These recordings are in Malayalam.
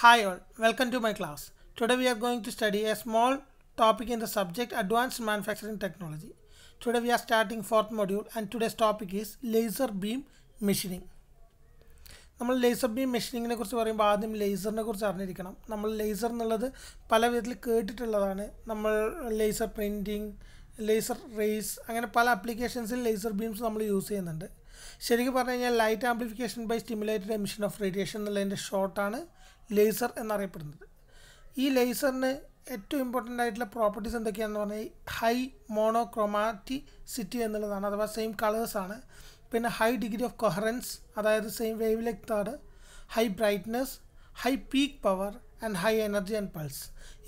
Hi all, welcome to my class. Today we are going to study a small topic in the subject Advanced Manufacturing Technology. Today we are starting fourth module and today's topic is Laser Beam Machining. നമ്മൾ ലേസർ ബീം മെഷീനിങ്ങിനെ കുറിച്ച് പറയുമ്പോൾ ആദ്യം ലേസറിനെ കുറിച്ച് അറിഞ്ഞിരിക്കണം നമ്മൾ ലേസർ എന്നുള്ളത് പല വിധത്തിൽ കേട്ടിട്ടുള്ളതാണ് നമ്മൾ ലേസർ പ്രിൻറ്റിങ് ലേസർ റേസ് അങ്ങനെ പല ആപ്ലിക്കേഷൻസിൽ ലേസർ ബീംസ് നമ്മൾ യൂസ് ചെയ്യുന്നുണ്ട് ശരിക്കും പറഞ്ഞു കഴിഞ്ഞാൽ light amplification by stimulated emission of radiation എന്നുള്ളതിൻ്റെ ഷോർട്ടാണ് ലേസർ എന്നറിയപ്പെടുന്നത് ഈ ലേസറിന് ഏറ്റവും ഇമ്പോർട്ടൻ്റ് ആയിട്ടുള്ള പ്രോപ്പർട്ടീസ് എന്തൊക്കെയാണെന്ന് പറഞ്ഞാൽ ഹൈ മോണോക്രോമാറ്റിസിറ്റി എന്നുള്ളതാണ് അഥവാ സെയിം കളേഴ്സാണ് പിന്നെ ഹൈ ഡിഗ്രി ഓഫ് കൊഹറൻസ് അതായത് സെയിം വേവ് ലെങ്ത്താണ് high brightness high peak power and high energy and pulse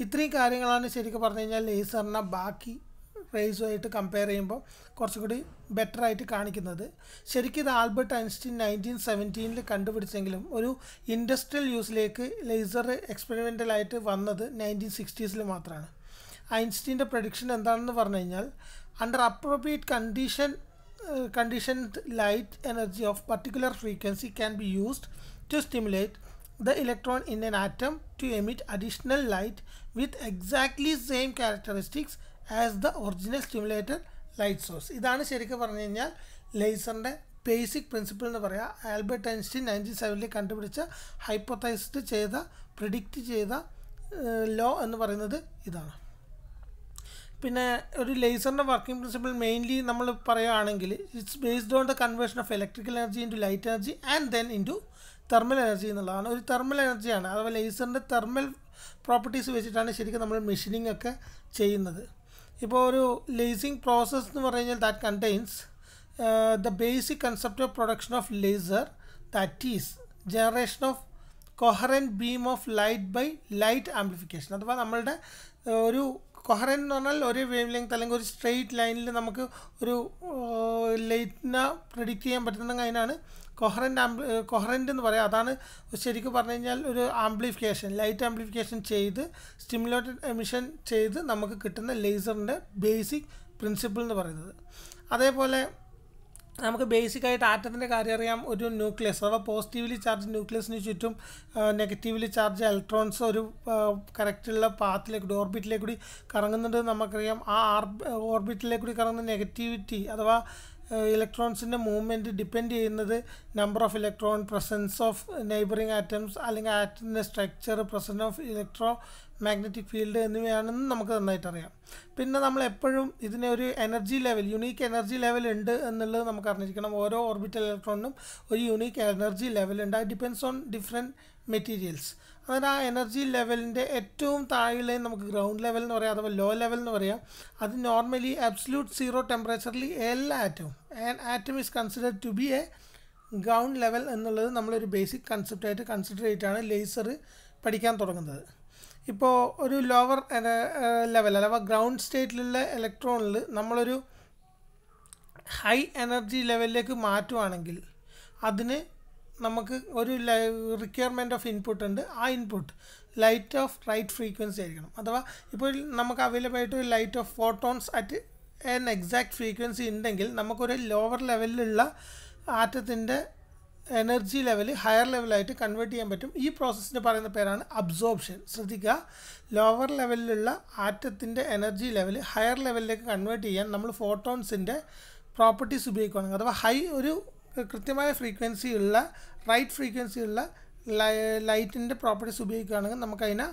ഇത്രയും കാര്യങ്ങളാണ് ശരിക്കും പറഞ്ഞു കഴിഞ്ഞാൽ ലേസറിനെ ബാക്കി റേസുമായിട്ട് കമ്പയർ ചെയ്യുമ്പോൾ കുറച്ചുകൂടി ആയിട്ട് കാണിക്കുന്നത് ശരിക്കും ഇത് ആൽബർട്ട് ഐൻസ്റ്റീൻ നയൻറ്റീൻ സെവൻറ്റീനിൽ കണ്ടുപിടിച്ചെങ്കിലും ഒരു ഇൻഡസ്ട്രിയൽ യൂസിലേക്ക് ലേസർ എക്സ്പെരിമെൻ്റലായിട്ട് വന്നത് നയൻറ്റീൻ സിക്സ്റ്റീസിൽ മാത്രമാണ് ഐൻസ്റ്റീൻ്റെ പ്രൊഡിക്ഷൻ എന്താണെന്ന് പറഞ്ഞു കഴിഞ്ഞാൽ under appropriate condition condition light energy of particular frequency can be used to stimulate the electron in an atom to emit additional light with exactly same characteristics as the original stimulated light source ഇതാണ് ശരിക്കും പറഞ്ഞു കഴിഞ്ഞാൽ ലേസറിൻ്റെ ബേസിക് പ്രിൻസിപ്പിൾ എന്ന് പറയാം ആൽബർട്ട് ഐൻസ്റ്റീൻ നയൻറ്റീൻ സെവനിൽ കണ്ടുപിടിച്ച ഹൈപ്പോത്തൈസ്ഡ് ചെയ്ത പ്രിഡിക്റ്റ് ചെയ്ത ലോ എന്ന് പറയുന്നത് ഇതാണ് പിന്നെ ഒരു ലേസറിൻ്റെ വർക്കിംഗ് പ്രിൻസിപ്പിൾ മെയിൻലി നമ്മൾ പറയുകയാണെങ്കിൽ it's based on the conversion of electrical energy into light energy and then into thermal energy എന്നുള്ളതാണ് ഒരു തെർമൽ എനർജിയാണ് അഥവാ ലേസറിൻ്റെ തെർമൽ പ്രോപ്പർട്ടീസ് വെച്ചിട്ടാണ് ശരിക്കും നമ്മൾ മെഷീനിങ് ഒക്കെ ചെയ്യുന്നത് ഇപ്പോൾ ഒരു ലേസിങ് പ്രോസസ്സ് എന്ന് പറഞ്ഞു കഴിഞ്ഞാൽ that contains the basic concept of production of laser that is generation of coherent beam of light by light amplification അഥവാ നമ്മളുടെ uh, ഒരു കൊഹറൻ എന്ന് പറഞ്ഞാൽ ഒരേ വേവ് ലെങ്ത് അല്ലെങ്കിൽ ഒരു സ്ട്രെയിറ്റ് ലൈനിൽ നമുക്ക് ഒരു ലൈറ്റിനെ uh, പ്രഡിക്റ്റ് ചെയ്യാൻ പറ്റുന്നുണ്ടെങ്കിൽ അതിനാണ് കൊഹറൻ്റ് ആംബ്ലി കൊഹറൻ്റ് എന്ന് പറയാം അതാണ് ശരിക്കും പറഞ്ഞു കഴിഞ്ഞാൽ ഒരു ആംപ്ലിഫിക്കേഷൻ ലൈറ്റ് ആംപ്ലിഫിക്കേഷൻ ചെയ്ത് സ്റ്റിമുലേറ്റഡ് എമിഷൻ ചെയ്ത് നമുക്ക് കിട്ടുന്ന ലേസറിൻ്റെ ബേസിക് പ്രിൻസിപ്പിൾ എന്ന് പറയുന്നത് അതേപോലെ നമുക്ക് ബേസിക് ആയിട്ട് ആറ്റത്തിൻ്റെ കാര്യം അറിയാം ഒരു ന്യൂക്ലിയസ് അഥവാ പോസിറ്റീവ്ലി ചാർജ് ന്യൂക്ലിയസിന് ചുറ്റും നെഗറ്റീവ്ലി ചാർജ് ഇലക്ട്രോൺസ് ഒരു കറക്റ്റുള്ള പാത്തിലേക്ക് ഓർബിറ്റിലേക്ക് കൂടി കറങ്ങുന്നുണ്ട് നമുക്കറിയാം ആ ഓർബിറ്റിലേക്ക് കൂടി കറങ്ങുന്ന നെഗറ്റിവിറ്റി അഥവാ ഇലക്ട്രോൺസിൻ്റെ മൂവ്മെൻറ്റ് ഡിപ്പെൻഡ് ചെയ്യുന്നത് number of electron presence of neighbouring atoms അല്ലെങ്കിൽ ആറ്റത്തിൻ്റെ structure presence of electromagnetic field എന്നിവയാണെന്ന് നമുക്ക് നന്നായിട്ട് അറിയാം പിന്നെ നമ്മൾ എപ്പോഴും ഇതിനെ ഒരു energy level unique energy level ഉണ്ട് എന്നുള്ളത് നമുക്ക് അറിഞ്ഞിരിക്കണം ഓരോ ഓർബിറ്റൽ ഇലക്ട്രോണിനും ഒരു യുണീക്ക് എനർജി ലെവൽ ഉണ്ട് അത് ഡിപ്പെൻസ് ഓൺ ഡിഫറെൻറ്റ് മെറ്റീരിയൽസ് അതായത് ആ എനർജി ലെവലിൻ്റെ ഏറ്റവും താഴെ നമുക്ക് ഗ്രൗണ്ട് ലെവൽ എന്ന് പറയാം അഥവാ ലോ ലെവൽ എന്ന് പറയാം അത് നോർമലി അബ്സല്യൂട്ട് സീറോ ടെമ്പറേച്ചറിൽ എല്ലാ ആറ്റവും and atom is considered to be a ground level എന്നുള്ളത് നമ്മളൊരു ബേസിക് കൺസെപ്റ്റായിട്ട് കൺസിഡർ ചെയ്തിട്ടാണ് ലേസർ പഠിക്കാൻ തുടങ്ങുന്നത് ഇപ്പോൾ ഒരു ലോവർ ലെവൽ അഥവാ ഗ്രൗണ്ട് സ്റ്റേറ്റിലുള്ള ഇലക്ട്രോണിൽ നമ്മളൊരു ഹൈ എനർജി ലെവലിലേക്ക് മാറ്റുവാണെങ്കിൽ അതിന് നമുക്ക് ഒരു റിക്വയർമെൻ്റ് ഓഫ് ഇൻപുട്ട് ഉണ്ട് ആ input light of right frequency ആയിരിക്കണം അഥവാ ഇപ്പോൾ നമുക്ക് അവൈലബിൾ ആയിട്ട് ഒരു light of photons at an exact frequency ഉണ്ടെങ്കിൽ നമുക്കൊരു ലോവർ ലെവലിലുള്ള ആറ്റത്തിൻ്റെ എനർജി ലെവൽ ഹയർ ലെവലായിട്ട് കൺവേർട്ട് ചെയ്യാൻ പറ്റും ഈ പ്രോസസ്സിന് പറയുന്ന പേരാണ് അബ്സോർപ്ഷൻ ശ്രദ്ധിക്കുക ലോവർ ലെവലിലുള്ള ആറ്റത്തിൻ്റെ എനർജി ലെവൽ ഹയർ ലെവലിലേക്ക് കൺവേർട്ട് ചെയ്യാൻ നമ്മൾ ഫോട്ടോൺസിൻ്റെ പ്രോപ്പർട്ടീസ് ഉപയോഗിക്കുകയാണെങ്കിൽ അഥവാ ഹൈ ഒരു കൃത്യമായ ഫ്രീക്വൻസി ഉള്ള റൈറ്റ് ഫ്രീക്വൻസി ഉള്ള ലൈറ്റിൻ്റെ പ്രോപ്പർട്ടീസ് ഉപയോഗിക്കുകയാണെങ്കിൽ നമുക്കതിനെ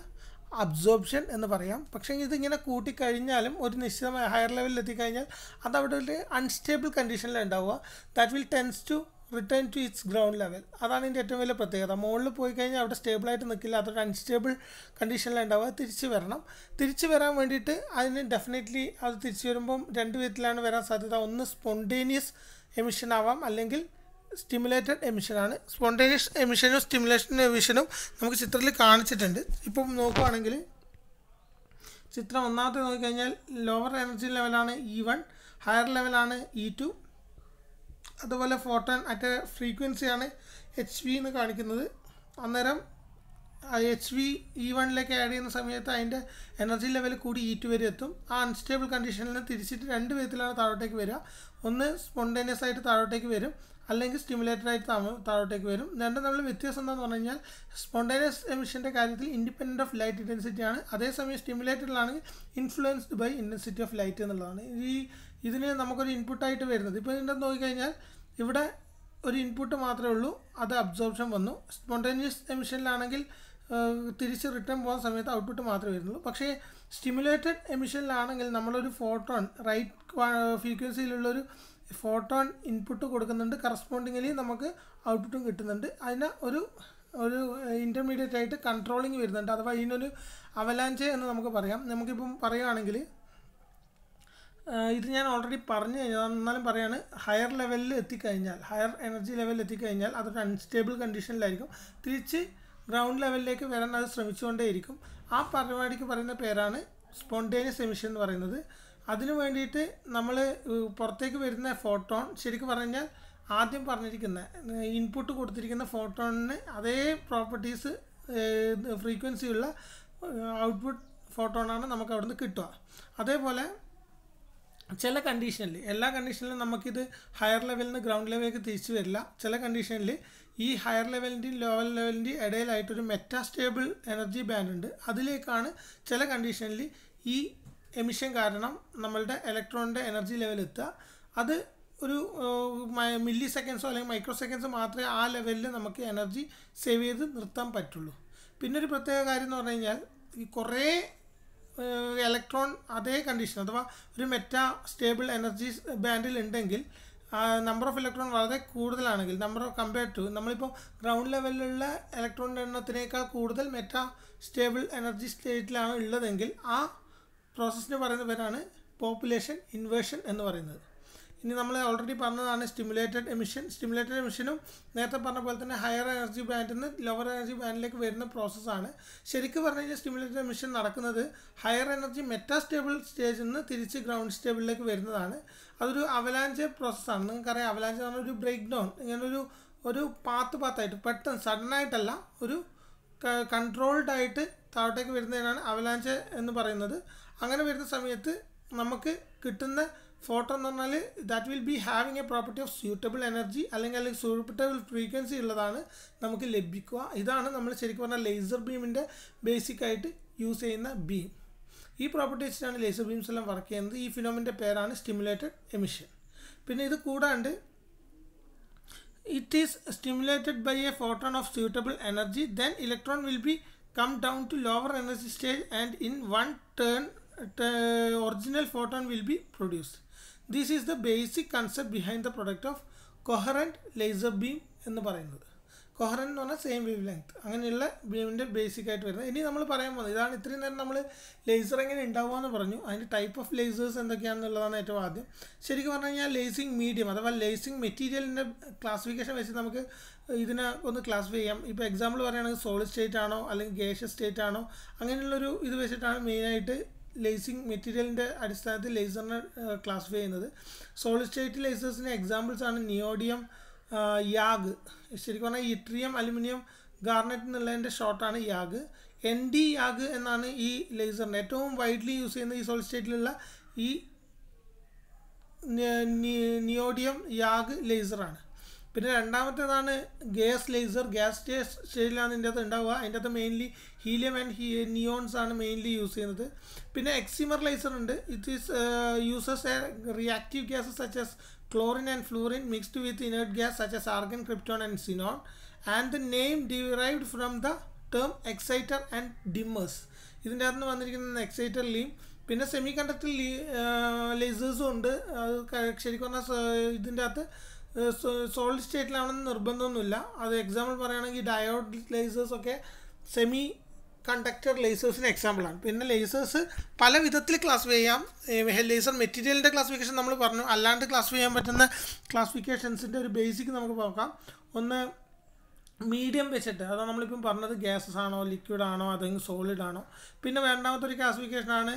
അബ്സോർപ്ഷൻ എന്ന് പറയാം പക്ഷേ ഇതിങ്ങനെ കൂട്ടിക്കഴിഞ്ഞാലും ഒരു നിശ്ചിതമായ ഹയർ ലെവലിൽ എത്തിക്കഴിഞ്ഞാൽ അത് അവിടെ ഒരു അൺസ്റ്റേബിൾ കണ്ടീഷനിൽ ഉണ്ടാവുക that will tends to return to its ground level അതാണ് ഇതിൻ്റെ ഏറ്റവും വലിയ പ്രത്യേകത മുകളിൽ പോയി കഴിഞ്ഞാൽ അവിടെ സ്റ്റേബിളായിട്ട് നിൽക്കില്ല അതൊരു അൺസ്റ്റേബിൾ കണ്ടീഷനിലുണ്ടാവുക തിരിച്ച് വരണം തിരിച്ച് വരാൻ വേണ്ടിയിട്ട് അതിന് ഡെഫിനറ്റ്ലി അത് തിരിച്ച് വരുമ്പം രണ്ട് വിധത്തിലാണ് വരാൻ സാധ്യത ഒന്ന് സ്പോണ്ടേനിയസ് എമിഷൻ ആവാം അല്ലെങ്കിൽ സ്റ്റിമുലേറ്റഡ് എമിഷനാണ് സ്പോണ്ടേനിയസ് എമിഷനും സ്റ്റിമുലേഷൻ എമിഷനും നമുക്ക് ചിത്രത്തിൽ കാണിച്ചിട്ടുണ്ട് ഇപ്പം നോക്കുകയാണെങ്കിൽ ചിത്രം ഒന്നാമത്തെ നോക്കിക്കഴിഞ്ഞാൽ ലോവർ എനർജി ലെവലാണ് ഇ വൺ ഹയർ ലെവലാണ് ഇ ടു അതുപോലെ ഫോട്ടോൺ അറ്റ് ഫ്രീക്വൻസിയാണ് എച്ച് വി എന്ന് കാണിക്കുന്നത് അന്നേരം എച്ച് വി ഇ വണ്ണിലേക്ക് ആഡ് ചെയ്യുന്ന സമയത്ത് അതിൻ്റെ എനർജി ലെവൽ കൂടി ഈ e ടു വരെ എത്തും ആ അൺസ്റ്റേബിൾ കണ്ടീഷനിൽ നിന്ന് തിരിച്ചിട്ട് രണ്ട് വിധത്തിലാണ് താഴോട്ടേക്ക് വരിക ഒന്ന് സ്പോണ്ടേനിയസ് ആയിട്ട് താഴോട്ടേക്ക് വരും അല്ലെങ്കിൽ സ്റ്റിമുലേറ്റഡ് ആയിട്ട് താഴോട്ടേക്ക് വരും രണ്ട് നമ്മൾ വ്യത്യാസം എന്താണെന്ന് പറഞ്ഞു കഴിഞ്ഞാൽ സ്പോണ്ടേനിയസ് എമിഷൻ്റെ കാര്യത്തിൽ ഇൻഡിപെൻഡൻറ്റ് ഓഫ് ലൈറ്റ് ഇൻറ്റൻസിറ്റിയാണ് അതേസമയം സ്റ്റിമുലേറ്റഡിലാണെങ്കിൽ influenced by intensity of light എന്നുള്ളതാണ് ഈ ഇതിന് നമുക്കൊരു ഇൻപുട്ടായിട്ട് വരുന്നത് ഇപ്പോൾ ഇതിൻ്റെ നോക്കിക്കഴിഞ്ഞാൽ ഇവിടെ ഒരു ഇൻപുട്ട് മാത്രമേ ഉള്ളൂ അത് അബ്സോർപ്ഷൻ വന്നു സ്പോണ്ടേനിയസ് എമിഷനിലാണെങ്കിൽ തിരിച്ച് റിട്ടേൺ പോകുന്ന സമയത്ത് ഔട്ട്പുട്ട് മാത്രമേ വരുന്നുള്ളൂ പക്ഷേ സ്റ്റിമുലേറ്റഡ് എമിഷനിലാണെങ്കിൽ നമ്മളൊരു ഫോട്ടോൺ റൈറ്റ് ഫ്രീക്വൻസിയിലുള്ളൊരു ഫോട്ടോൺ ഇൻപുട്ട് കൊടുക്കുന്നുണ്ട് കറസ്പോണ്ടിങ്ങലി നമുക്ക് ഔട്ട്പുട്ടും കിട്ടുന്നുണ്ട് അതിന് ഒരു ഒരു ഇൻ്റർമീഡിയറ്റ് ആയിട്ട് കൺട്രോളിങ് വരുന്നുണ്ട് അഥവാ ഇതിനൊരു അവലാഞ്ച് എന്ന് നമുക്ക് പറയാം നമുക്കിപ്പം പറയുകയാണെങ്കിൽ ഇത് ഞാൻ ഓൾറെഡി പറഞ്ഞു കഴിഞ്ഞാൽ എന്നാലും പറയാണ് ഹയർ ലെവലിൽ എത്തിക്കഴിഞ്ഞാൽ ഹയർ എനർജി ലെവലിൽ എത്തിക്കഴിഞ്ഞാൽ അതൊരു അൺസ്റ്റേബിൾ കണ്ടീഷനിലായിരിക്കും തിരിച്ച് ഗ്രൗണ്ട് ലെവലിലേക്ക് വരാൻ അത് ശ്രമിച്ചുകൊണ്ടേയിരിക്കും ആ പരിപാടിക്ക് പറയുന്ന പേരാണ് സ്പോണ്ടേനിയസ് എമിഷൻ എന്ന് പറയുന്നത് അതിനു വേണ്ടിയിട്ട് നമ്മൾ പുറത്തേക്ക് വരുന്ന ഫോട്ടോൺ ശരിക്കും പറഞ്ഞാൽ ആദ്യം പറഞ്ഞിരിക്കുന്ന ഇൻപുട്ട് കൊടുത്തിരിക്കുന്ന ഫോട്ടോണിന് അതേ പ്രോപ്പർട്ടീസ് ഫ്രീക്വൻസിയുള്ള ഔട്ട്പുട്ട് ഫോട്ടോണാണ് നമുക്ക് അവിടുന്ന് കിട്ടുക അതേപോലെ ചില കണ്ടീഷനിൽ എല്ലാ കണ്ടീഷനിലും നമുക്കിത് ഹയർ ലെവലിൽ നിന്ന് ഗ്രൗണ്ട് ലെവലിലേക്ക് തിരിച്ചു വരില്ല ചില കണ്ടീഷനിൽ ഈ ഹയർ ലെവലിൻ്റെയും ലോവർ ലെവലിൻ്റെയും ഇടയിലായിട്ടൊരു മെറ്റാസ്റ്റേബിൾ എനർജി ബാൻഡ് ഉണ്ട് അതിലേക്കാണ് ചില കണ്ടീഷനിൽ ഈ എമിഷൻ കാരണം നമ്മളുടെ ഇലക്ട്രോണിൻ്റെ എനർജി ലെവൽ എത്തുക അത് ഒരു മില്ലി സെക്കൻഡ്സോ അല്ലെങ്കിൽ മൈക്രോ സെക്കൻഡ്സോ മാത്രമേ ആ ലെവലിൽ നമുക്ക് എനർജി സേവ് ചെയ്ത് നിർത്താൻ പറ്റുള്ളൂ പിന്നെ ഒരു പ്രത്യേക കാര്യം എന്ന് പറഞ്ഞു കഴിഞ്ഞാൽ ഈ കുറേ ഇലക്ട്രോൺ അതേ കണ്ടീഷൻ അഥവാ ഒരു മെറ്റ സ്റ്റേബിൾ എനർജി ബാൻഡിൽ ഉണ്ടെങ്കിൽ നമ്പർ ഓഫ് ഇലക്ട്രോൺ വളരെ കൂടുതലാണെങ്കിൽ നമ്പർ ഓഫ് കമ്പയർ ടു നമ്മളിപ്പോൾ ഗ്രൗണ്ട് ലെവലിലുള്ള ഇലക്ട്രോണിൻ്റെ എണ്ണത്തിനേക്കാൾ കൂടുതൽ മെറ്റ സ്റ്റേബിൾ എനർജി സ്റ്റേറ്റിലാണ് ഉള്ളതെങ്കിൽ ആ പ്രോസസ്സിന് പറയുന്ന പേരാണ് പോപ്പുലേഷൻ ഇൻവേർഷൻ എന്ന് പറയുന്നത് ഇനി നമ്മൾ ഓൾറെഡി പറഞ്ഞതാണ് സ്റ്റിമുലേറ്റഡ് എമിഷൻ സ്റ്റിമുലേറ്റഡ് എമിഷനും നേരത്തെ പറഞ്ഞ പോലെ തന്നെ ഹയർ എനർജി ബാൻഡിൽ നിന്ന് ലോവർ എനർജി ബാൻഡിലേക്ക് വരുന്ന പ്രോസസ്സാണ് ശരിക്കും പറഞ്ഞു കഴിഞ്ഞാൽ സ്റ്റിമുലേറ്റഡ് എമിഷൻ നടക്കുന്നത് ഹയർ എനർജി മെറ്റാസ്റ്റേബിൾ സ്റ്റേജിൽ നിന്ന് തിരിച്ച് ഗ്രൗണ്ട് സ്റ്റേബിളിലേക്ക് വരുന്നതാണ് അതൊരു അവലാഞ്ച് പ്രോസസ്സാണ് നിങ്ങൾക്കറിയാം അവലാഞ്ച് എന്ന് ഒരു ബ്രേക്ക് ഡൗൺ ഇങ്ങനൊരു ഒരു പാത്ത് പാത്തായിട്ട് പെട്ടെന്ന് സഡനായിട്ടല്ല ഒരു കൺട്രോൾഡ് ആയിട്ട് താഴോട്ടേക്ക് വരുന്നതിനാണ് അവലാഞ്ച് എന്ന് പറയുന്നത് അങ്ങനെ വരുന്ന സമയത്ത് നമുക്ക് കിട്ടുന്ന ഫോട്ടോൺ എന്ന് പറഞ്ഞാൽ that will be having a property of suitable energy അല്ലെങ്കിൽ അല്ലെങ്കിൽ സൂട്ടബിൾ ഫ്രീക്വൻസി ഉള്ളതാണ് നമുക്ക് ലഭിക്കുക ഇതാണ് നമ്മൾ ശരിക്കും പറഞ്ഞാൽ ലേസർ ബീമിൻ്റെ ബേസിക് ആയിട്ട് യൂസ് ചെയ്യുന്ന ബീം ഈ പ്രോപ്പർട്ടി വെച്ചിട്ടാണ് ലേസർ ബീംസ് എല്ലാം വർക്ക് ചെയ്യുന്നത് ഈ ഫിനോമിൻ്റെ പേരാണ് സ്റ്റിമുലേറ്റഡ് എമിഷൻ പിന്നെ ഇത് കൂടാണ്ട് it is stimulated by a photon of suitable energy then electron will be come down to lower energy stage and in one turn original photon will be produced this is the basic concept behind the product of coherent laser beam എന്ന് പറയുന്നത് കൊഹറൻ എന്ന് പറഞ്ഞാൽ സെയിം വേവ് ലെങ്ത് അങ്ങനെയുള്ള ബീമിൻ്റെ ബേസിക് ആയിട്ട് വരുന്നത് ഇനി നമ്മൾ പറയാൻ പോകുന്നത് ഇതാണ് ഇത്രയും നേരം നമ്മൾ ലേസർ എങ്ങനെ ഉണ്ടാവുകയെന്ന് പറഞ്ഞു അതിൻ്റെ ടൈപ്പ് ഓഫ് ലേസേഴ്സ് എന്തൊക്കെയാണെന്നുള്ളതാണ് ഏറ്റവും ആദ്യം ശരിക്കും പറഞ്ഞു കഴിഞ്ഞാൽ ലേസിങ് മീഡിയം അഥവാ ലേസിങ് മെറ്റീരിയലിൻ്റെ ക്ലാസിഫിക്കേഷൻ വെച്ച് നമുക്ക് ഇതിനെ ഒന്ന് ക്ലാസിഫൈ ചെയ്യാം ഇപ്പോൾ എക്സാമ്പിൾ പറയുകയാണെങ്കിൽ സോളിഡ് സ്റ്റേറ്റ് ആണോ അല്ലെങ്കിൽ ഗേഷ്യസ് സ്റ്റേറ്റ് ആണോ അങ്ങനെയുള്ളൊരു ഇത് വെച്ചിട്ടാണ് മെയിനായിട്ട് ലേസിങ് മെറ്റീരിയലിൻ്റെ അടിസ്ഥാനത്തിൽ ലേസറിനെ ക്ലാസിഫൈ ചെയ്യുന്നത് സോളിഡ് സ്റ്റേറ്റ് ലേസേഴ്സിൻ്റെ എക്സാമ്പിൾസ് ആണ് നിയോഡിയം യാഗ് ശരിക്കും പറഞ്ഞാൽ ഇട്രിയം അലുമിനിയം ഗാർണറ്റ് എന്നുള്ളതിൻ്റെ ഷോർട്ടാണ് യാഗ് എൻ ഡി യാഗ് എന്നാണ് ഈ ലേസറിൻ്റെ ഏറ്റവും വൈഡ്ലി യൂസ് ചെയ്യുന്ന ഈ സോളിഡ് സ്റ്റേറ്റിലുള്ള ഈ നിയോഡിയം യാഗ് ലേസറാണ് പിന്നെ രണ്ടാമത്തേതാണ് ഗ്യാസ് ലേസർ ഗ്യാസ് സ്റ്റേഷനിലാണ് ഇതിൻ്റെ അകത്ത് ഉണ്ടാവുക അതിൻ്റെ അകത്ത് mainly helium and he neons ആണ് മെയിൻലി യൂസ് ചെയ്യുന്നത് പിന്നെ എക്സിമർ ലേസർ ഉണ്ട് it is uses a reactive gas such as chlorine and fluorine mixed with inert gas such as argon krypton and xenon and the name derived from the term exciter and dimers ഇതിൻ്റെ അകത്ത് വന്നിരിക്കുന്ന എക്സൈറ്റർ ലീം പിന്നെ സെമി കണ്ടക്ടർ ലീ ലേസേഴ്സും ഉണ്ട് അത് ശരിക്കും പറഞ്ഞാൽ ഇതിൻ്റെ അകത്ത് സോളിഡ് സ്റ്റേറ്റിലാണെന്ന് നിർബന്ധമൊന്നുമില്ല അത് എക്സാമ്പിൾ പറയുകയാണെങ്കിൽ ഡയോഡ് ലേസേഴ്സ് ഒക്കെ സെമി കണ്ടക്ടർ ലേസേഴ്സിന് എക്സാമ്പിളാണ് പിന്നെ ലേസേഴ്സ് പല വിധത്തിൽ ക്ലാസിഫൈ ചെയ്യാം ലേസർ മെറ്റീരിയലിൻ്റെ ക്ലാസിഫിക്കേഷൻ നമ്മൾ പറഞ്ഞു അല്ലാണ്ട് ക്ലാസിഫൈ ചെയ്യാൻ പറ്റുന്ന ക്ലാസിഫിക്കേഷൻസിൻ്റെ ഒരു ബേസിക് നമുക്ക് നോക്കാം ഒന്ന് മീഡിയം വെച്ചിട്ട് അതാണ് നമ്മളിപ്പം പറഞ്ഞത് ഗ്യാസസ് ആണോ ലിക്വിഡ് ആണോ അതെങ്കിൽ സോളിഡ് ആണോ പിന്നെ രണ്ടാമത്തെ ഒരു ക്ലാസിഫിക്കേഷനാണ്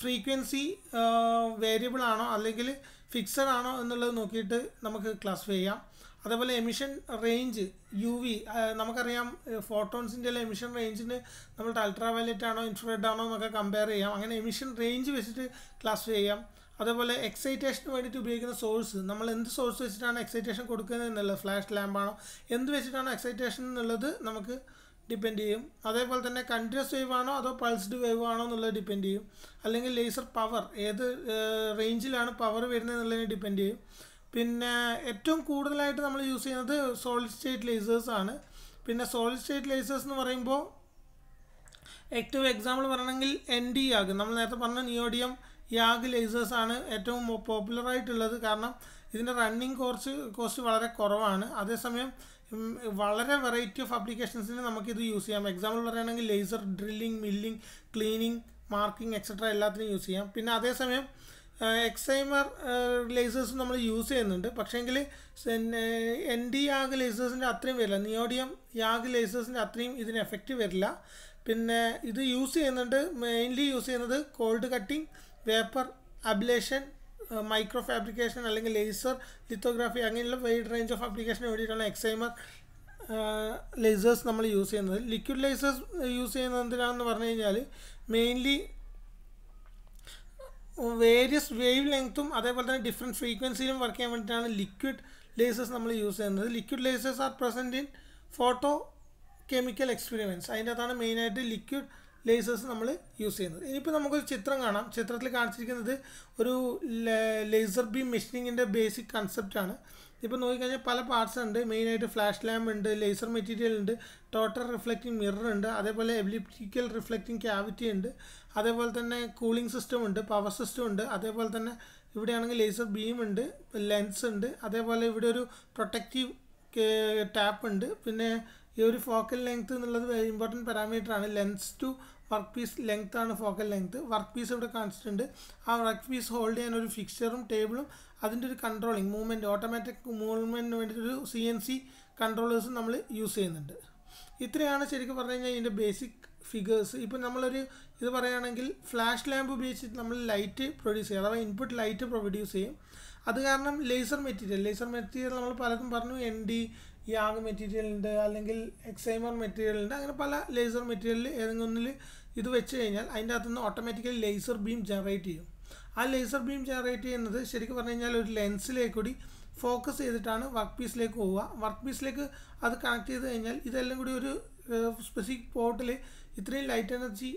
ഫ്രീക്വൻസി വേരിയബിൾ ആണോ അല്ലെങ്കിൽ ഫിക്സഡ് ആണോ എന്നുള്ളത് നോക്കിയിട്ട് നമുക്ക് ക്ലാസിഫൈ ചെയ്യാം അതേപോലെ എമിഷൻ റേഞ്ച് യു വി നമുക്കറിയാം ഫോട്ടോൺസിൻ്റെ എമിഷൻ റേഞ്ചിന് നമ്മൾ അൾട്രാവയലറ്റ് ആണോ ഇൻഫ്രഡ് ആണോ എന്നൊക്കെ കമ്പയർ ചെയ്യാം അങ്ങനെ എമിഷൻ റേഞ്ച് വെച്ചിട്ട് ക്ലാസിഫൈ ചെയ്യാം അതേപോലെ എക്സൈറ്റേഷന് വേണ്ടിയിട്ട് ഉപയോഗിക്കുന്ന സോഴ്സ് നമ്മൾ എന്ത് സോഴ്സ് വെച്ചിട്ടാണ് എക്സൈറ്റേഷൻ കൊടുക്കുന്നത് എന്നുള്ളത് ഫ്ലാഷ് ലാമ്പാണോ എന്ത് വെച്ചിട്ടാണോ എക്സൈറ്റേഷൻ എന്നുള്ളത് നമുക്ക് ഡിപ്പെൻഡ് ചെയ്യും അതേപോലെ തന്നെ കണ്ടിന്യൂസ് വേവ് ആണോ അതോ പൾസ്ഡ് വേവ് ആണോ എന്നുള്ളത് ഡിപ്പെൻഡ് ചെയ്യും അല്ലെങ്കിൽ ലേസർ പവർ ഏത് റേഞ്ചിലാണ് പവർ വരുന്നത് എന്നുള്ളതിനെ ഡിപ്പെൻഡ് ചെയ്യും പിന്നെ ഏറ്റവും കൂടുതലായിട്ട് നമ്മൾ യൂസ് ചെയ്യുന്നത് സോളിഡ് സ്റ്റേറ്റ് ലേസേഴ്സ് ആണ് പിന്നെ സോളിഡ് സ്റ്റേറ്റ് ലേസേഴ്സ് എന്ന് പറയുമ്പോൾ ഏറ്റവും എക്സാമ്പിൾ പറയണമെങ്കിൽ എൻ ഡി യാഗ് നമ്മൾ നേരത്തെ പറഞ്ഞ നിയോഡിയം യാഗ് ലേസേഴ്സ് ആണ് ഏറ്റവും പോപ്പുലർ ആയിട്ടുള്ളത് കാരണം ഇതിൻ്റെ റണ്ണിങ് കോർച്ച് കോസ്റ്റ് വളരെ കുറവാണ് അതേസമയം വളരെ വെറൈറ്റി ഓഫ് അപ്ലിക്കേഷൻസിന് നമുക്കിത് യൂസ് ചെയ്യാം എക്സാമ്പിൾ പറയുകയാണെങ്കിൽ laser drilling milling cleaning marking etcetera എല്ലാത്തിനും യൂസ് ചെയ്യാം പിന്നെ അതേസമയം എക്സൈമർ ലേസേഴ്സ് നമ്മൾ യൂസ് ചെയ്യുന്നുണ്ട് പക്ഷേങ്കിൽ എൻ ഡി യാഗ് ലേസേഴ്സിൻ്റെ അത്രയും വരില്ല നിയോഡിയം യാഗ് ലേസേഴ്സിൻ്റെ അത്രയും ഇതിന് എഫക്റ്റ് വരില്ല പിന്നെ ഇത് യൂസ് ചെയ്യുന്നുണ്ട് മെയിൻലി യൂസ് ചെയ്യുന്നത് cold cutting vapour ablation micro fabrication അല്ലെങ്കിൽ ലേസർ ലിത്തോഗ്രാഫി അങ്ങനെയുള്ള വൈഡ് റേഞ്ച് ഓഫ് ആപ്ലിക്കേഷന് വേണ്ടിയിട്ടാണ് എക്സൈമർ ലേസേഴ്സ് നമ്മൾ യൂസ് ചെയ്യുന്നത് ലിക്വിഡ് ലേസേഴ്സ് യൂസ് ചെയ്യുന്നത് എന്തിനാണെന്ന് പറഞ്ഞു കഴിഞ്ഞാൽ മെയിൻലി വേരിയസ് വേവ് ലെങ്ത്തും അതേപോലെ തന്നെ ഡിഫറെൻറ്റ് ഫ്രീക്വൻസിയിലും വർക്ക് ചെയ്യാൻ വേണ്ടിയിട്ടാണ് ലിക്വിഡ് ലേസേഴ്സ് നമ്മൾ യൂസ് ചെയ്യുന്നത് liquid lasers are present in photo chemical experiments അതിൻ്റെ അകത്താണ് മെയിനായിട്ട് ലിക്വിഡ് ലേസേഴ്സ് നമ്മൾ യൂസ് ചെയ്യുന്നത് ഇനിയിപ്പോൾ നമുക്കൊരു ചിത്രം കാണാം ചിത്രത്തിൽ കാണിച്ചിരിക്കുന്നത് ഒരു ലേസർ ബീം മെഷീനിങ്ങിൻ്റെ ബേസിക് കൺസെപ്റ്റാണ് ഇപ്പോൾ നോക്കിക്കഴിഞ്ഞാൽ പല പാർട്സ് ഉണ്ട് മെയിനായിട്ട് ഫ്ലാഷ് ലാമ്പ് ഉണ്ട് ലേസർ മെറ്റീരിയൽ ഉണ്ട് ടോട്ടൽ റിഫ്ലക്റ്റിംഗ് മിറർ ഉണ്ട് അതേപോലെ എലിപ്റ്റിക്കൽ റിഫ്ലക്റ്റിംഗ് ക്യാവിറ്റി ഉണ്ട് അതേപോലെ തന്നെ കൂളിംഗ് സിസ്റ്റം ഉണ്ട് പവർ സിസ്റ്റം ഉണ്ട് അതേപോലെ തന്നെ ഇവിടെയാണെങ്കിൽ ലേസർ ബീം ഉണ്ട് ലെൻസ് ഉണ്ട് അതേപോലെ ഇവിടെ ഒരു പ്രൊട്ടക്റ്റീവ് ടാപ്പ് ഉണ്ട് പിന്നെ ഈ ഒരു ഫോക്കൽ ലെങ്ത് എന്നുള്ളത് ഇമ്പോർട്ടൻറ്റ് പാരാമീറ്റർ ആണ് lens to work piece length ആണ് ഫോക്കൽ ലെങ്ത് വർക്ക് പീസ് ഇവിടെ കാണിച്ചിട്ടുണ്ട് ആ വർക്ക് പീസ് ഹോൾഡ് ചെയ്യാൻ ഒരു ഫിക്സറും ടേബിളും അതിൻ്റെ ഒരു കൺട്രോളിങ് മൂവ്മെൻറ്റ് ഓട്ടോമാറ്റിക് മൂവ്മെൻറ്റിന് വേണ്ടിയിട്ട് ഒരു സി എൻ സി കൺട്രോളേഴ്സും നമ്മൾ യൂസ് ചെയ്യുന്നുണ്ട് ഇത്രയാണ് ശരിക്കും പറഞ്ഞു കഴിഞ്ഞാൽ ഇതിൻ്റെ ബേസിക് ഫിഗേഴ്സ് ഇപ്പോൾ നമ്മളൊരു ഇത് പറയുകയാണെങ്കിൽ ഫ്ലാഷ് ലാമ്പ് ഉപയോഗിച്ചിട്ട് നമ്മൾ ലൈറ്റ് പ്രൊഡ്യൂസ് ചെയ്യും അഥവാ ഇൻപുട്ട് ലൈറ്റ് പ്രൊഡ്യൂസ് ചെയ്യും അത് കാരണം ലേസർ മെറ്റീരിയൽ ലേസർ മെറ്റീരിയൽ നമ്മൾ പലതും പറഞ്ഞു എൻ ഡി ഈ ആങ് മെറ്റീരിയലുണ്ട് അല്ലെങ്കിൽ എക്സൈമർ മെറ്റീരിയലുണ്ട് അങ്ങനെ പല ലേസർ മെറ്റീരിയലിൽ ഏതെങ്കിലും ഒന്നിൽ ഇത് വെച്ച് കഴിഞ്ഞാൽ അതിൻ്റെ അകത്തുനിന്ന് ഓട്ടോമാറ്റിക്കലി ലേസർ ബീം ജനറേറ്റ് ചെയ്യും ആ ലേസർ ബീം ജനറേറ്റ് ചെയ്യുന്നത് ശരിക്കും പറഞ്ഞു കഴിഞ്ഞാൽ ഒരു ലെൻസിലേക്ക് കൂടി ഫോക്കസ് ചെയ്തിട്ടാണ് വർക്ക് പീസിലേക്ക് പോവുക വർക്ക് പീസിലേക്ക് അത് കണക്ട് ചെയ്ത് കഴിഞ്ഞാൽ ഇതെല്ലാം കൂടി ഒരു സ്പെസിഫിക് പോർട്ടിൽ ഇത്രയും ലൈറ്റ് എനർജി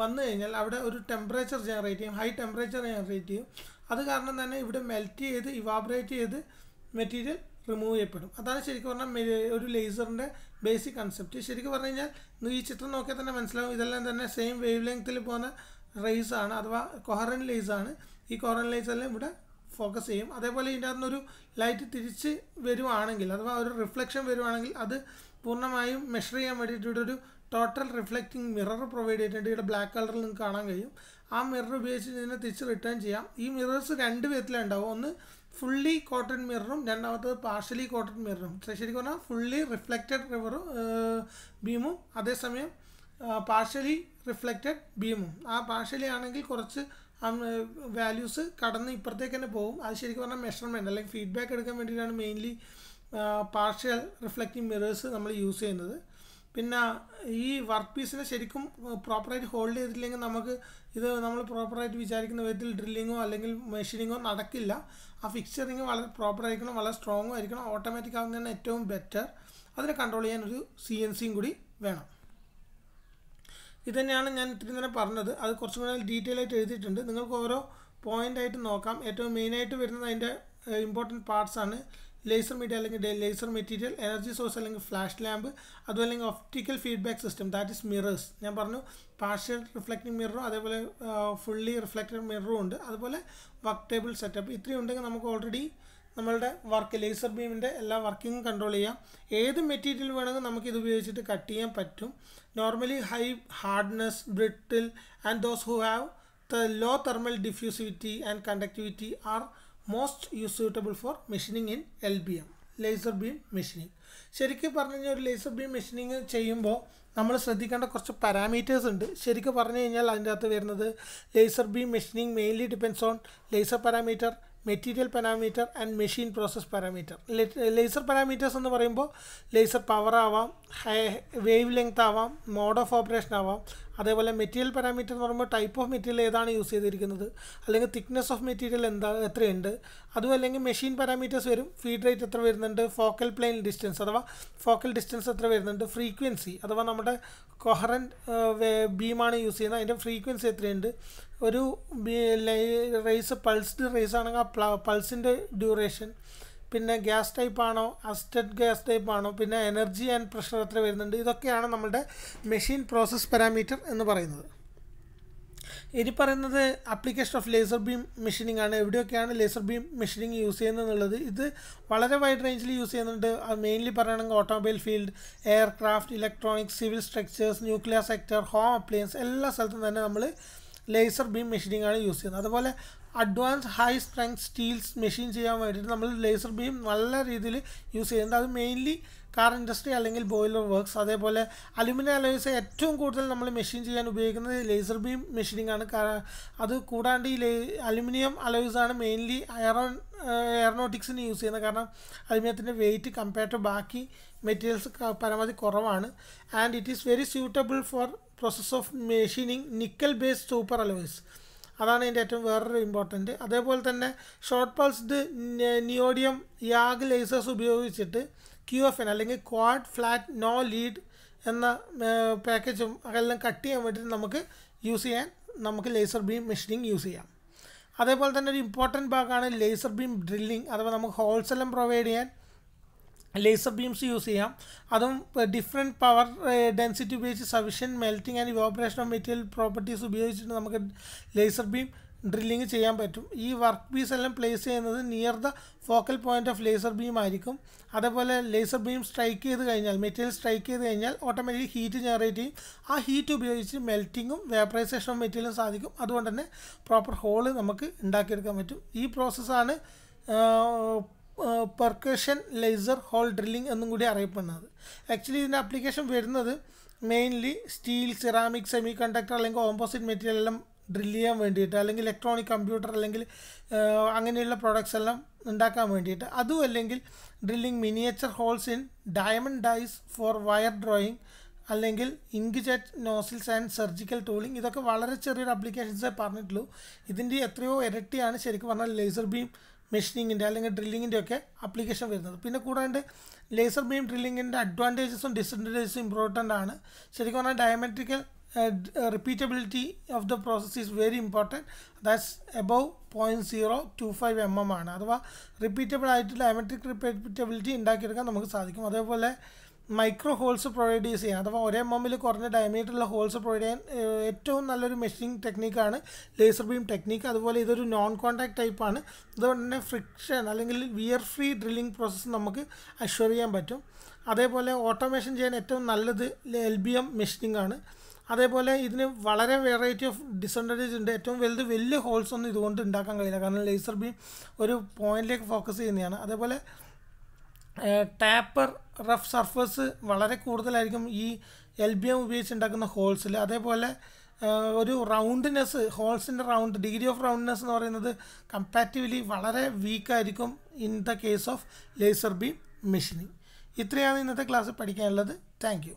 വന്നു കഴിഞ്ഞാൽ അവിടെ ഒരു ടെമ്പറേച്ചർ ജനറേറ്റ് ചെയ്യും ഹൈ ടെമ്പറേച്ചർ ജനറേറ്റ് ചെയ്യും അത് കാരണം തന്നെ ഇവിടെ മെൽറ്റ് ചെയ്ത് ഇവാബറേറ്റ് ചെയ്ത് മെറ്റീരിയൽ റിമൂവ് ചെയ്യപ്പെടും അതാണ് ശരിക്കും പറഞ്ഞാൽ ഒരു ലേസറിൻ്റെ ബേസിക് കൺസെപ്റ്റ് ശരിക്കും പറഞ്ഞു കഴിഞ്ഞാൽ ഈ ചിത്രം നോക്കിയാൽ തന്നെ മനസ്സിലാവും ഇതെല്ലാം തന്നെ സെയിം വേവ് ലെങ്ത്തിൽ പോകുന്ന റേസ് ആണ് അഥവാ കൊഹറൻ ലേസ് ആണ് ഈ കൊഹറൻ ലേസ് എല്ലാം ഇവിടെ ഫോക്കസ് ചെയ്യും അതേപോലെ ഇതിൻ്റെ അകത്തുനിന്നൊരു ലൈറ്റ് തിരിച്ച് വരുവാണെങ്കിൽ അഥവാ ഒരു റിഫ്ലക്ഷൻ വരുവാണെങ്കിൽ അത് പൂർണ്ണമായും മെഷർ ചെയ്യാൻ വേണ്ടിയിട്ട് ഇവിടെ ഒരു ടോട്ടൽ റിഫ്ലക്റ്റിംഗ് മിറർ പ്രൊവൈഡ് ചെയ്തിട്ടുണ്ട് ഇവിടെ ബ്ലാക്ക് കളറിൽ നിങ്ങൾക്ക് കാണാൻ കഴിയും ആ മിറർ ഉപയോഗിച്ച് ഇതിനെ തിരിച്ച് റിട്ടേൺ ചെയ്യാം ഈ മിറേഴ്സ് രണ്ട് വിധത്തിലുണ്ടാവും ഒന്ന് ഫുള്ളി കോട്ടൺ മിററും രണ്ടാമത്തത് പാർഷ്യലി കോട്ടൺ മിററും ശരിക്കും പറഞ്ഞാൽ ഫുള്ളി റിഫ്ലക്റ്റഡ് റിവറും ബീമും അതേസമയം പാർഷ്യലി റിഫ്ലക്റ്റഡ് ബീമും ആ പാർഷ്യലി ആണെങ്കിൽ കുറച്ച് വാല്യൂസ് കടന്ന് ഇപ്പുറത്തേക്ക് തന്നെ പോകും അത് ശരിക്കും പറഞ്ഞാൽ മെഷർമെൻറ്റ് അല്ലെങ്കിൽ ഫീഡ്ബാക്ക് എടുക്കാൻ വേണ്ടിയിട്ടാണ് മെയിൻലി പാർഷ്യൽ റിഫ്ലക്റ്റിംഗ് മിറേഴ്സ് നമ്മൾ യൂസ് ചെയ്യുന്നത് പിന്നെ ഈ വർക്ക് പീസിനെ ശരിക്കും പ്രോപ്പറായിട്ട് ഹോൾഡ് ചെയ്തിട്ടില്ലെങ്കിൽ നമുക്ക് ഇത് നമ്മൾ പ്രോപ്പറായിട്ട് വിചാരിക്കുന്ന വിധത്തിൽ ഡ്രില്ലിങ്ങോ അല്ലെങ്കിൽ മെഷീനിങ്ങോ നടക്കില്ല ആ ഫിക്സറിങ് വളരെ പ്രോപ്പർ ആയിരിക്കണം വളരെ സ്ട്രോങ്ങും ആയിരിക്കണം ഓട്ടോമാറ്റിക് ആകുന്നതാണ് ഏറ്റവും ബെറ്റർ അതിനെ കൺട്രോൾ ചെയ്യാൻ ഒരു സി എൻ സിയും കൂടി വേണം ഇതുതന്നെയാണ് ഞാൻ ഇത്രയും നേരം പറഞ്ഞത് അത് കുറച്ചും കൂടെ ഡീറ്റെയിൽ ആയിട്ട് എഴുതിയിട്ടുണ്ട് നിങ്ങൾക്ക് ഓരോ പോയിൻ്റ് ആയിട്ട് നോക്കാം ഏറ്റവും മെയിനായിട്ട് വരുന്നത് അതിൻ്റെ ഇമ്പോർട്ടൻറ്റ് പാർട്സാണ് ലേസർ മീഡിയ അല്ലെങ്കിൽ ലേസർ മെറ്റീരിയൽ എനർജി സോഴ്സ് അല്ലെങ്കിൽ ഫ്ലാഷ് ലാമ്പ് അതുപോലെ അല്ലെങ്കിൽ optical feedback system that is mirrors ഞാൻ പറഞ്ഞു പാർഷ്യൽ റിഫ്ലക്റ്റിംഗ് മിററും അതേപോലെ ഫുള്ളി റിഫ്ലക്റ്റഡ് മിററും ഉണ്ട് അതുപോലെ വർക്ക് ടേബിൾ സെറ്റപ്പ് ഇത്രയും ഉണ്ടെങ്കിൽ നമുക്ക് ഓൾറെഡി നമ്മളുടെ വർക്ക് ലേസർ ബീമിൻ്റെ എല്ലാ വർക്കിങ്ങും കൺട്രോൾ ചെയ്യാം ഏത് മെറ്റീരിയൽ വേണമെങ്കിൽ നമുക്ക് ഇത് ഉപയോഗിച്ചിട്ട് കട്ട് ചെയ്യാൻ പറ്റും normally high hardness brittle and those who have low thermal diffusivity and conductivity are most use suitable for machining in L B M laser beam machining ശരിക്കും പറഞ്ഞു കഴിഞ്ഞാൽ ഒരു ലേസർ ബീം മെഷീനിങ് ചെയ്യുമ്പോൾ നമ്മൾ ശ്രദ്ധിക്കേണ്ട കുറച്ച് പാരാമീറ്റേഴ്സ് ഉണ്ട് ശരിക്കും പറഞ്ഞു കഴിഞ്ഞാൽ അതിൻ്റെ അകത്ത് വരുന്നത് laser beam machining mainly depends on laser parameter material parameter and machine process parameter laser parameters എന്ന് പറയുമ്പോൾ ലേസർ പവർ ആവാം ഹൈ വേവ് ലെങ്ത് ആവാം മോഡ് ഓഫ് ഓപ്പറേഷൻ ആവാം അതേപോലെ മെറ്റീരിയൽ പാരാമീറ്റർ എന്ന് പറയുമ്പോൾ ടൈപ്പ് ഓഫ് മെറ്റീരിയൽ ഏതാണ് യൂസ് ചെയ്തിരിക്കുന്നത് അല്ലെങ്കിൽ തിക്നെസ് ഓഫ് മെറ്റീരിയൽ എന്താ എത്രയുണ്ട് അതും അല്ലെങ്കിൽ മെഷീൻ പാരാമീറ്റേഴ്സ് വരും ഫീഡ് റേറ്റ് എത്ര വരുന്നുണ്ട് ഫോക്കൽ പ്ലെയിൻ ഡിസ്റ്റൻസ് അഥവാ ഫോക്കൽ ഡിസ്റ്റൻസ് എത്ര വരുന്നുണ്ട് ഫ്രീക്വൻസി അഥവാ നമ്മുടെ കൊഹറൻ ബീമാണ് യൂസ് ചെയ്യുന്നത് അതിൻ്റെ ഫ്രീക്വൻസി എത്രയുണ്ട് ഒരു റേസ് പൾസ്ഡ് റേസ് ആണെങ്കിൽ ആ പൾസിൻ്റെ ഡ്യൂറേഷൻ പിന്നെ ഗ്യാസ് ടൈപ്പാണോ അസ്റ്റഡ് ഗ്യാസ് ടൈപ്പാണോ പിന്നെ എനർജി ആൻഡ് പ്രഷർ എത്ര വരുന്നുണ്ട് ഇതൊക്കെയാണ് നമ്മുടെ മെഷീൻ പ്രോസസ് പാരാമീറ്റർ എന്ന് പറയുന്നത് ഇനി പറയുന്നത് application of laser beam machining ആണ് എവിടെയൊക്കെയാണ് ലേസർ ബീം മെഷീനിങ് യൂസ് ചെയ്യുന്നത് എന്നുള്ളത് ഇത് വളരെ വൈഡ് റേഞ്ചിൽ യൂസ് ചെയ്യുന്നുണ്ട് മെയിൻലി പറയുകയാണെങ്കിൽ automobile field aircraft electronics civil structures nuclear sector home appliance എല്ലാ സ്ഥലത്തും തന്നെ നമ്മൾ ലേസർ ബീം മെഷീനിങ് ആണ് യൂസ് ചെയ്യുന്നത് അതുപോലെ advance high strength steels machine ചെയ്യാൻ വേണ്ടിയിട്ട് നമ്മൾ ലേസർ ബീം നല്ല രീതിയിൽ യൂസ് ചെയ്യുന്നുണ്ട് അത് മെയിൻലി കാർ ഇൻഡസ്ട്രി അല്ലെങ്കിൽ ബോയിലർ വർക്ക്സ് അതേപോലെ അലുമിനിയം അലോയ്സ് ഏറ്റവും കൂടുതൽ നമ്മൾ മെഷീൻ ചെയ്യാൻ ഉപയോഗിക്കുന്നത് ലേസർ ബീം മെഷീനിങ് ആണ് അത് കൂടാണ്ട് ഈ അലുമിനിയം അലോയ്സ് ആണ് മെയിൻലി എയറോ എയറോനോട്ടിക്സിന് യൂസ് ചെയ്യുന്നത് കാരണം അലുമിനിയത്തിൻ്റെ വെയിറ്റ് കമ്പയർ ടു ബാക്കി മെറ്റീരിയൽസ് പരമാവധി കുറവാണ് and it is very suitable for process of machining nickel based super alloys അതാണ് അതിൻ്റെ ഏറ്റവും വേറൊരു ഇമ്പോർട്ടൻറ്റ് അതേപോലെ തന്നെ short pulsed neodymium YAG lasers ഉപയോഗിച്ചിട്ട് ക്യു എഫ് എൻ അല്ലെങ്കിൽ ക്വാഡ് ഫ്ലാറ്റ് നോ ലീഡ് എന്ന പാക്കേജും അതെല്ലാം കട്ട് ചെയ്യാൻ വേണ്ടിയിട്ട് നമുക്ക് യൂസ് ചെയ്യാൻ നമുക്ക് ലേസർ ബീം മെഷീനിങ് യൂസ് ചെയ്യാം അതേപോലെ തന്നെ ഒരു ഇമ്പോർട്ടൻറ്റ് ഭാഗമാണ് ലേസർ ബീം ഡ്രില്ലിംഗ് അഥവാ നമുക്ക് ഹോൾസെല്ലാം പ്രൊവൈഡ് ചെയ്യാൻ ലേസർ ബീംസ് യൂസ് ചെയ്യാം അതും ഡിഫറെൻറ്റ് പവർ ഡെൻസിറ്റി ഉപയോഗിച്ച് sufficient melting and operation of material properties ഉപയോഗിച്ചിട്ട് നമുക്ക് ലേസർ ബീം ഡ്രില്ലിങ് ചെയ്യാൻ പറ്റും ഈ വർക്ക് പീസ് എല്ലാം പ്ലേസ് ചെയ്യുന്നത് near the focal point of laser beam ആയിരിക്കും അതേപോലെ ലേസർ ബീം സ്ട്രൈക്ക് ചെയ്ത് കഴിഞ്ഞാൽ മെറ്റീരിയൽ സ്ട്രൈക്ക് ചെയ്ത് കഴിഞ്ഞാൽ ഓട്ടോമാറ്റിക് ഹീറ്റ് ജനറേറ്റ് ചെയ്യും ആ ഹീറ്റ് ഉപയോഗിച്ച് മെൽറ്റിങ്ങും വേപ്പറൈസേഷൻ ഓഫ് മെറ്റീരിയലും സാധിക്കും അതുകൊണ്ട് തന്നെ പ്രോപ്പർ ഹോള് നമുക്ക് ഉണ്ടാക്കിയെടുക്കാൻ പറ്റും ഈ പ്രോസസ്സാണ് പെർക്കേഷൻ ലേസർ ഹോൾ ഡ്രില്ലിംഗ് എന്നും കൂടി അറിയപ്പെടുന്നത് ആക്ച്വലി ഇതിൻ്റെ ആപ്ലിക്കേഷൻ വരുന്നത് mainly steel ceramic semiconductor അല്ലെങ്കിൽ ഓമ്പോസിറ്റ് മെറ്റീരിയൽ എല്ലാം ഡ്രില്ല് ചെയ്യാൻ വേണ്ടിയിട്ട് അല്ലെങ്കിൽ ഇലക്ട്രോണിക് കമ്പ്യൂട്ടർ അല്ലെങ്കിൽ അങ്ങനെയുള്ള പ്രോഡക്ട്സ് എല്ലാം ഉണ്ടാക്കാൻ വേണ്ടിയിട്ട് അതും അല്ലെങ്കിൽ drilling miniature holes in diamond dies for wire drawing അല്ലെങ്കിൽ inkjet nozzles and surgical tooling ഇതൊക്കെ വളരെ ചെറിയൊരു അപ്ലിക്കേഷൻസേ പറഞ്ഞിട്ടുള്ളൂ ഇതിൻ്റെ എത്രയോ ഇരട്ടിയാണ് ശരിക്കും പറഞ്ഞാൽ ലേസർ ബീം മെഷീനിങ്ങിൻ്റെ അല്ലെങ്കിൽ ഡ്രില്ലിങ്ങിൻ്റെ ഒക്കെ അപ്ലിക്കേഷൻ വരുന്നത് പിന്നെ കൂടാണ്ട് ലേസർ ബീം ഡ്രില്ലിങ്ങിൻ്റെ അഡ്വാൻറ്റേജസും ഡിസഡ്വാൻറ്റേജസും ഇമ്പോർട്ടൻ്റ് ആണ് ശരിക്കും പറഞ്ഞാൽ diametrical repeatability of the process is very important that's above point zero two five M M ആണ് അഥവാ റിപ്പീറ്റബിൾ ആയിട്ട് ഡയമെട്രിക് റിപ്പീറ്റബിലിറ്റി ഉണ്ടാക്കിയെടുക്കാൻ നമുക്ക് സാധിക്കും അതേപോലെ മൈക്രോ ഹോൾസ് പ്രൊവൈഡ് ചെയ്യാൻ അഥവാ ഒരേ മമ്മിൽ കുറഞ്ഞ ഡയമീറ്ററുള്ള ഹോൾസ് പ്രൊവൈഡ് ചെയ്യാൻ ഏറ്റവും നല്ലൊരു മെഷീനിങ് ടെക്നിക്കാണ് ലേസർ ബീം ടെക്നിക്ക് അതുപോലെ ഇതൊരു നോൺ കോൺടാക്ട് ടൈപ്പാണ് അതുകൊണ്ട് തന്നെ ഫ്രിക്ഷൻ അല്ലെങ്കിൽ വിയർ ഫ്രീ ഡ്രില്ലിംഗ് പ്രോസസ്സ് നമുക്ക് അഷ്വർ ചെയ്യാൻ പറ്റും അതേപോലെ ഓട്ടോമേഷൻ ചെയ്യാൻ ഏറ്റവും നല്ലത് എൽ ബി എം മെഷീനിങ് ആണ് അതേപോലെ ഇതിന് വളരെ വെറൈറ്റി ഓഫ് ഡിസഡ്വാൻറ്റേജ് ഉണ്ട് ഏറ്റവും വലുത് വലിയ ഹോൾസ് ഒന്നും ഇതുകൊണ്ട് ഉണ്ടാക്കാൻ കഴിയില്ല കാരണം ലേസർ ബീം ഒരു പോയിന്റിലേക്ക് ഫോക്കസ് ചെയ്യുന്നതാണ് അതേപോലെ ടാപ്പർ റഫ് സർഫേസ് വളരെ കൂടുതലായിരിക്കും ഈ എൽ ബി എം ഉണ്ടാക്കുന്ന ഹോൾസിൽ അതേപോലെ ഒരു റൗണ്ട്നെസ് ഹോൾസിൻ്റെ റൗണ്ട് ഡിഗ്രി ഓഫ് റൗണ്ട്നെസ് എന്ന് പറയുന്നത് കമ്പാരിറ്റീവ്ലി വളരെ വീക്കായിരിക്കും in the case of laser beam machining ഇത്രയാണ് ഇന്നത്തെ ക്ലാസ്സിൽ പഠിക്കാനുള്ളത് താങ്ക്